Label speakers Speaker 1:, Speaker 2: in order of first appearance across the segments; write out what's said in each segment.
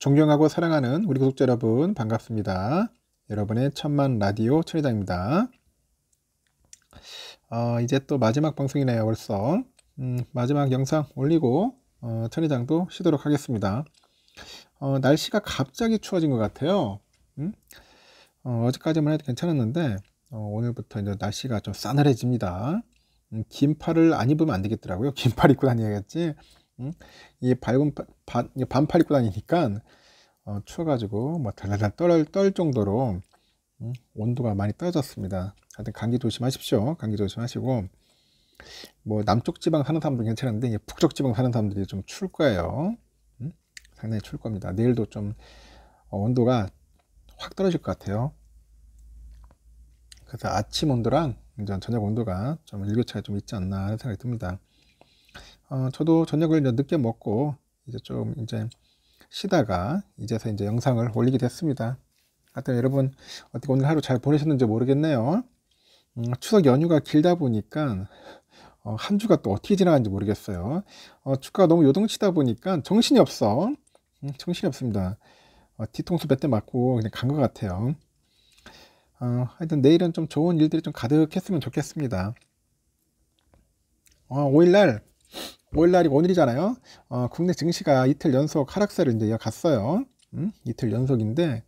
Speaker 1: 존경하고 사랑하는 우리 구독자 여러분 반갑습니다. 여러분의 천만 라디오 천리장입니다. 어, 이제 또 마지막 방송이네요 벌써 음, 마지막 영상 올리고 어, 천리장도 쉬도록 하겠습니다. 어, 날씨가 갑자기 추워진 것 같아요. 음? 어, 제까지만 해도 괜찮았는데 어, 오늘부터 이제 날씨가 좀 싸늘해집니다. 음, 긴팔을 안 입으면 안 되겠더라고요. 긴팔 입고 다녀야겠지. 이 밝은 반, 반팔 입고 다니니까 어, 추워가지고 뭐 달달달 떨, 떨 정도로 음? 온도가 많이 떨어졌습니다. 하여튼 감기 조심하십시오. 감기 조심하시고 뭐 남쪽 지방 사는 사람들 괜찮은데 북쪽 지방 사는 사람들이 좀 추울 거예요. 음? 상당히 추울 겁니다. 내일도 좀 어, 온도가 확 떨어질 것 같아요. 그래서 아침 온도랑 이제 저녁 온도가 좀 일교차가 좀 있지 않나 하는 생각이 듭니다. 어, 저도 저녁을 늦게 먹고 이제 좀 이제 쉬다가 이제서 이제 영상을 올리게 됐습니다. 하여튼 여러분 어떻게 오늘 하루 잘 보내셨는지 모르겠네요. 음, 추석 연휴가 길다 보니까 어, 한 주가 또 어떻게 지나는지 모르겠어요. 어, 주가가 너무 요동치다 보니까 정신이 없어. 음, 정신이 없습니다. 어, 뒤통수 몇 대 맞고 그냥 간 것 같아요. 어, 하여튼 내일은 좀 좋은 일들이 좀 가득했으면 좋겠습니다. 어, 5일날 5일날이 오늘이잖아요. 어, 국내 증시가 이틀 연속 하락세를 이제 갔어요. 음? 이틀 연속인데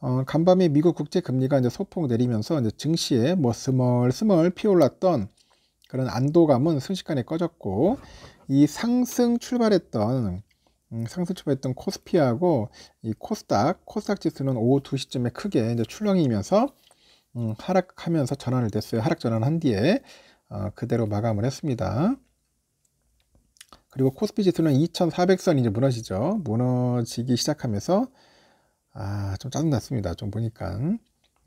Speaker 1: 어, 간밤에 미국 국제 금리가 이제 소폭 내리면서 이제 증시에 뭐 스멀스멀 피올랐던 그런 안도감은 순식간에 꺼졌고 이 상승 출발했던 음, 상승 출발했던 코스피하고 이 코스닥, 코스닥 지수는 오후 2시쯤에 크게 이제 출렁이면서 음, 하락하면서 전환을 됐어요. 하락 전환한 뒤에 어, 그대로 마감을 했습니다. 그리고 코스피 지수는 2,400선 이제 무너지죠. 무너지기 시작하면서 아좀 짜증났습니다. 좀 보니까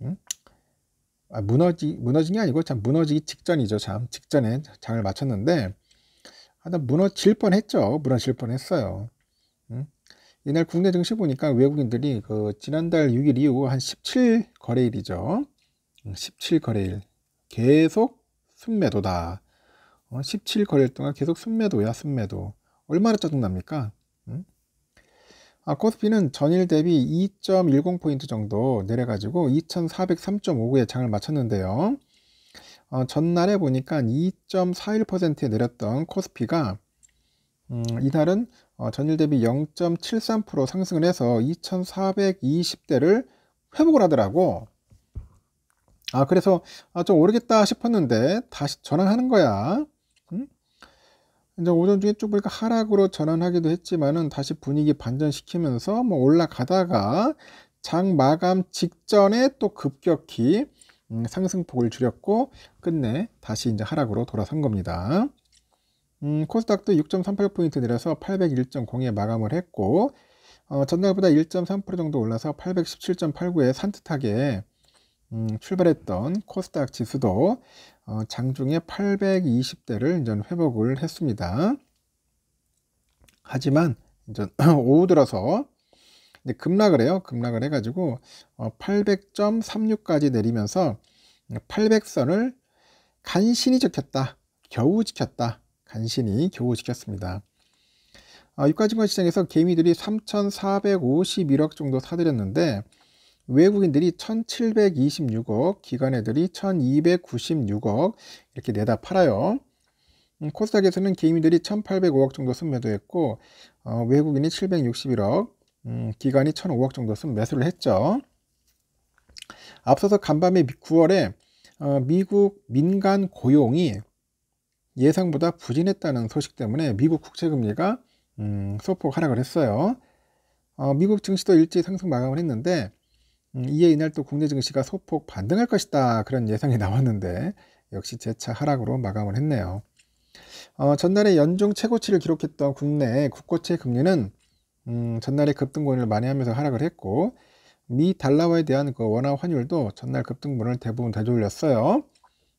Speaker 1: 음? 아, 무너지 무너진 게 아니고 참 무너지기 직전이죠. 참 직전에 장을 마쳤는데 하다 아, 무너질 뻔했죠. 무너질 뻔했어요. 음? 이날 국내 증시 보니까 외국인들이 그 지난달 6일 이후 한 17 거래일이죠. 17 거래일 계속 순매도다. 어, 17거래일 동안 계속 순매도야 순매도 얼마나 짜증납니까? 음? 아, 코스피는 전일 대비 2.10포인트 정도 내려가지고 2403.59에 장을 마쳤는데요. 어, 전날에 보니까 2.41%에 내렸던 코스피가 음, 이날은 어, 전일 대비 0.73% 상승을 해서 2420대를 회복을 하더라고. 아 그래서 아, 좀 오르겠다 싶었는데 다시 전환하는 거야. 이제 오전 중에 쭉 보니까 하락으로 전환하기도 했지만은 다시 분위기 반전시키면서 뭐 올라가다가 장 마감 직전에 또 급격히 음, 상승폭을 줄였고 끝내 다시 이제 하락으로 돌아선 겁니다. 음, 코스닥도 6.38포인트 내려서 801.0에 마감을 했고 어, 전날보다 1.3% 정도 올라서 817.89에 산뜻하게 음, 출발했던 코스닥 지수도 어, 장중에 820대를 이제 회복을 했습니다. 하지만 이제 오후 들어서 이제 급락을 해요. 급락을 해가지고 어, 800.36까지 내리면서 800선을 간신히 지켰다. 겨우 지켰다. 간신히 겨우 지켰습니다. 아, 유가증권 시장에서 개미들이 3,451억 정도 사들였는데 외국인들이 1726억, 기관애들이 1296억 이렇게 내다 팔아요. 음, 코스닥에서는 개인들이 1805억 정도 순매도했고 어, 외국인이 761억, 음, 기관이 1005억 정도 순매수를 했죠. 앞서서 간밤에 9월에 어, 미국 민간 고용이 예상보다 부진했다는 소식 때문에 미국 국채금리가 음, 소폭 하락을 했어요. 어, 미국 증시도 일제 상승 마감을 했는데 음, 이에 이날 또 국내 증시가 소폭 반등할 것이다 그런 예상이 나왔는데 역시 재차 하락으로 마감을 했네요. 어, 전날에 연중 최고치를 기록했던 국내 국고채 금리는 음, 전날에 급등권을 많이 하면서 하락을 했고 미 달러화에 대한 그 원화 환율도 전날 급등분을 대부분 되돌렸어요.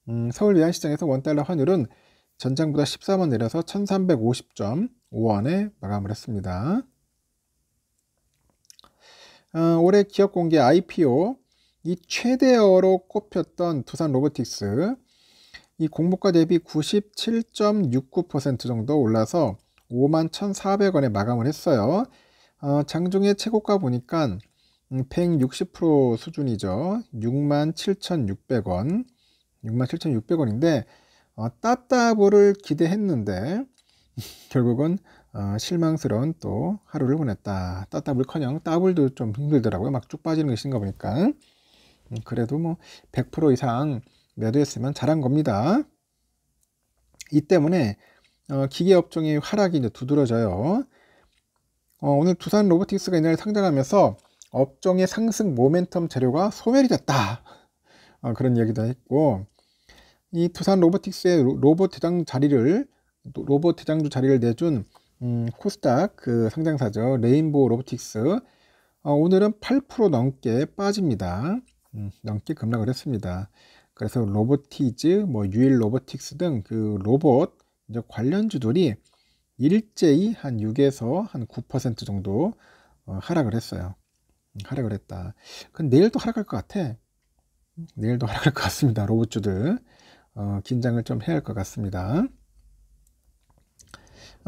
Speaker 1: 음, 서울 외환시장에서 원달러 환율은 전장보다 14원 내려서 1350.5원에 마감을 했습니다. 어, 올해 기업 공개 IPO 이 최대어로 꼽혔던 두산 로보틱스 이 공모가 대비 97.69% 정도 올라서 51,400원에 마감을 했어요. 어, 장중에 최고가 보니까 160% 음, 수준이죠. 67,600원. 67,600원인데 어, 따따블을 기대했는데 결국은 어, 실망스러운 또 하루를 보냈다. 따따블커녕 따블도 좀 힘들더라고요. 막 쭉 빠지는 것인가 보니까. 음, 그래도 뭐 100% 이상 매도했으면 잘한 겁니다. 이 때문에 어, 기계 업종의 하락이 이제 두드러져요. 어, 오늘 두산 로보틱스가 이날 상장하면서 업종의 상승 모멘텀 재료가 소멸이 됐다. 어, 그런 얘기도 했고 이 두산 로보틱스의 로봇 대장 자리를 로봇 대장주 자리를 내준 음, 코스닥 그 상장사죠. 레인보우 로보틱스. 어, 오늘은 8% 넘게 빠집니다. 음, 넘게 급락을 했습니다. 그래서 로보티즈, 뭐 유일 로보틱스 등 그 로봇 관련주들이 일제히 한 6에서 한 9% 정도 어, 하락을 했어요. 음, 하락을 했다. 그럼 내일도 하락할 것 같아. 음, 내일도 하락할 것 같습니다. 로봇주들. 어, 긴장을 좀 해야 할 것 같습니다.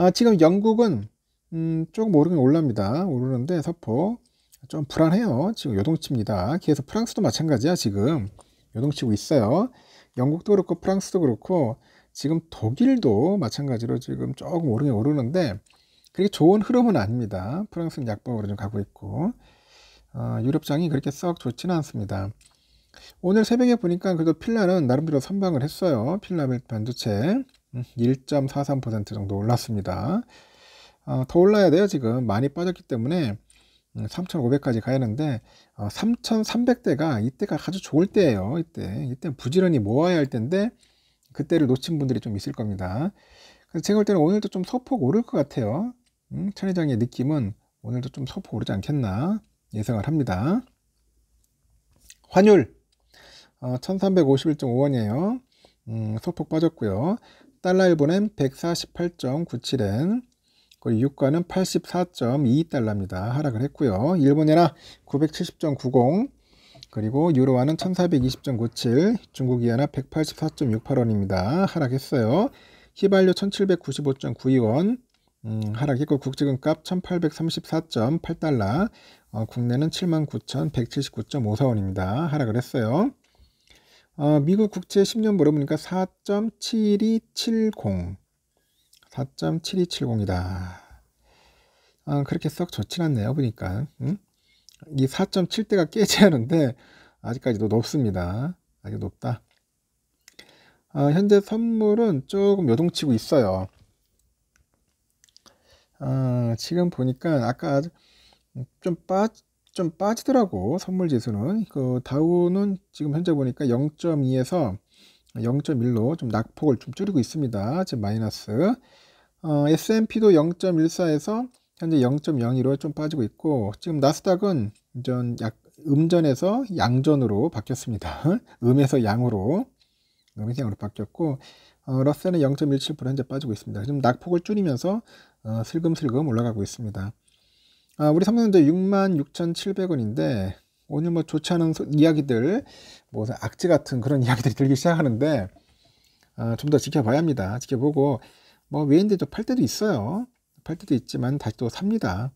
Speaker 1: 아, 지금 영국은 음, 조금 오르긴 올랍니다. 오르는데 서포 좀 불안해요. 지금 요동칩니다. 그래서 프랑스도 마찬가지야 지금 요동치고 있어요. 영국도 그렇고 프랑스도 그렇고 지금 독일도 마찬가지로 지금 조금 오르긴 오르는데 그렇게 좋은 흐름은 아닙니다. 프랑스는 약박으로 좀 가고 있고 어, 유럽장이 그렇게 썩 좋지는 않습니다. 오늘 새벽에 보니까 그래도 필라는 나름대로 선방을 했어요. 필라멜 반도체 1.43% 정도 올랐습니다. 어, 더 올라야 돼요 지금 많이 빠졌기 때문에 3,500까지 음, 가야 하는데 어, 3,300대가 이때가 아주 좋을 때예요. 이때 이때 부지런히 모아야 할 때인데 그때를 놓친 분들이 좀 있을 겁니다. 그래서 제가 볼 때는 오늘도 좀소폭 오를 것 같아요. 음, 천회장의 느낌은 오늘도 좀소폭 오르지 않겠나 예상을 합니다. 환율 어, 1,351.5원이에요. 음, 소폭 빠졌고요. 달러 일본엔 148.97엔 그리고 유가는 84.22달러입니다. 하락을 했고요. 일본이나 970.90 그리고 유로화는 1420.97 중국 이하나 184.68원입니다. 하락했어요. 휘발유 1795.92원 음, 하락했고 국제금값 1834.8달러 어, 국내는 79,179.54원입니다. 하락을 했어요. 어, 미국 국채 10년 물어보니까 4.7270 4.7270이다. 아, 그렇게 썩 좋진 않네요. 보니까 음? 이 4.7대가 깨져야 하는데 아직까지도 높습니다. 아직 높다. 아, 현재 선물은 조금 요동치고 있어요. 아, 지금 보니까 아까 좀 빠, 좀 빠지더라고 선물 지수는 그 다우는 지금 현재 보니까 0.2에서 0.1로 좀 낙폭을 좀 줄이고 있습니다 지금 마이너스 어, S&P도 0.14에서 현재 0.02로 좀 빠지고 있고 지금 나스닥은 전 약, 음전에서 양전으로 바뀌었습니다 음에서 양으로 음에서 양으로 바뀌었고 어, 러셀은 0.17% 현재 빠지고 있습니다 지금 낙폭을 줄이면서 어, 슬금슬금 올라가고 있습니다 아, 우리 삼성전자 66,700원인데 오늘 뭐 좋지 않은 소, 이야기들 뭐 악재 같은 그런 이야기들이 들기 시작하는데 아, 좀 더 지켜봐야 합니다. 지켜보고 뭐 외인데 도팔 때도 있어요. 팔 때도 있지만 다시 또 삽니다.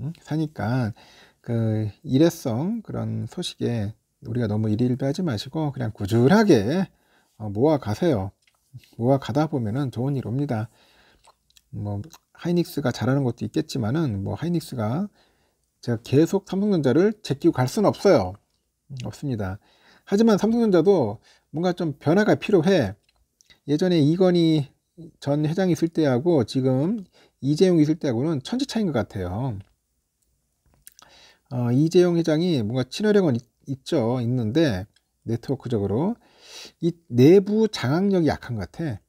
Speaker 1: 응? 음, 사니까 그 일회성 그런 소식에 우리가 너무 일일비하지 마시고 그냥 꾸준하게 어, 모아 가세요. 모아 가다 보면은 좋은 일 옵니다. 뭐 하이닉스가 잘하는 것도 있겠지만은 뭐 하이닉스가 제가 계속 삼성전자를 제끼고 갈 수는 없어요. 없습니다. 하지만 삼성전자도 뭔가 좀 변화가 필요해. 예전에 이건희 전 회장이 있을 때하고 지금 이재용 이 있을 때하고는 천지 차인 것 같아요. 어, 이재용 회장이 뭔가 친화력은 있, 있죠. 있는데 네트워크적으로 이 내부 장악력이 약한 것 같아.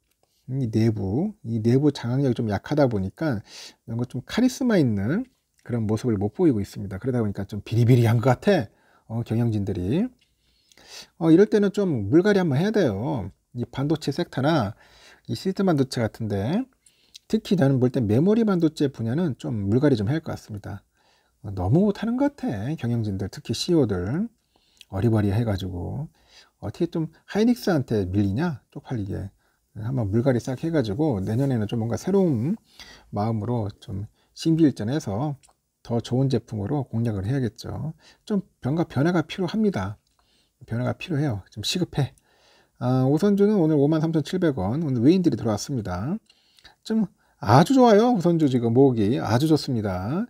Speaker 1: 이 내부, 이 내부 장악력이 좀 약하다 보니까 뭔가 좀 카리스마 있는 그런 모습을 못 보이고 있습니다. 그러다 보니까 좀 비리비리한 것 같아. 어, 경영진들이. 어, 이럴 때는 좀 물갈이 한번 해야 돼요. 이 반도체 섹터나 이 시스템 반도체 같은데 특히 나는 볼 때 메모리 반도체 분야는 좀 물갈이 좀 할 것 같습니다. 어, 너무 못하는 것 같아. 경영진들, 특히 CEO들. 어리버리 해가지고. 어떻게 좀 하이닉스한테 밀리냐? 쪽팔리게. 한번 물갈이 싹 해가지고 내년에는 좀 뭔가 새로운 마음으로 좀신비일전해서더 좋은 제품으로 공략을 해야겠죠. 좀 변가 변화가 필요합니다. 변화가 필요해요. 좀 시급해. 아, 우선주는 오늘 53,700원. 오늘 외인들이 들어왔습니다. 좀 아주 좋아요. 우선주 지금 목이 아주 좋습니다.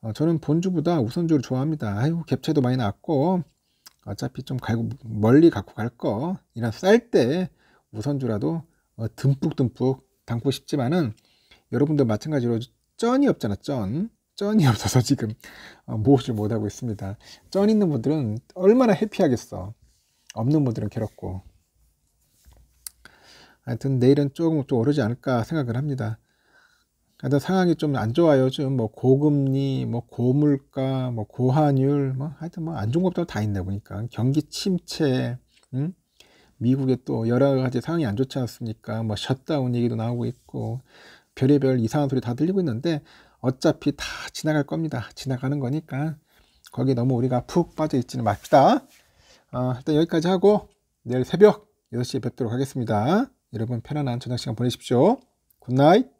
Speaker 1: 어, 저는 본주보다 우선주를 좋아합니다. 아이고갭채도 많이 났고 어차피 좀 갈고 멀리 갖고 갈 거 이런 쌀 때 우선주라도 어, 듬뿍듬뿍 담고 싶지만은 여러분들 마찬가지로 쩐이 없잖아 쩐 쩐이 없어서 지금 어, 무엇을 못하고 있습니다 쩐 있는 분들은 얼마나 해피하겠어 없는 분들은 괴롭고 하여튼 내일은 조금 좀 오르지 않을까 생각을 합니다 하여튼 상황이 좀 안 좋아요 지금 뭐 고금리 뭐 고물가 뭐 고환율 뭐 하여튼 뭐 안 좋은 것도 다 있나 보니까 경기 침체 응? 미국에 또 여러 가지 상황이 안 좋지 않습니까? 뭐 셧다운 얘기도 나오고 있고 별의별 이상한 소리 다 들리고 있는데 어차피 다 지나갈 겁니다. 지나가는 거니까 거기에 너무 우리가 푹 빠져 있지는 맙시다. 어, 일단 여기까지 하고 내일 새벽 6시에 뵙도록 하겠습니다. 여러분 편안한 저녁 시간 보내십시오. 굿나잇.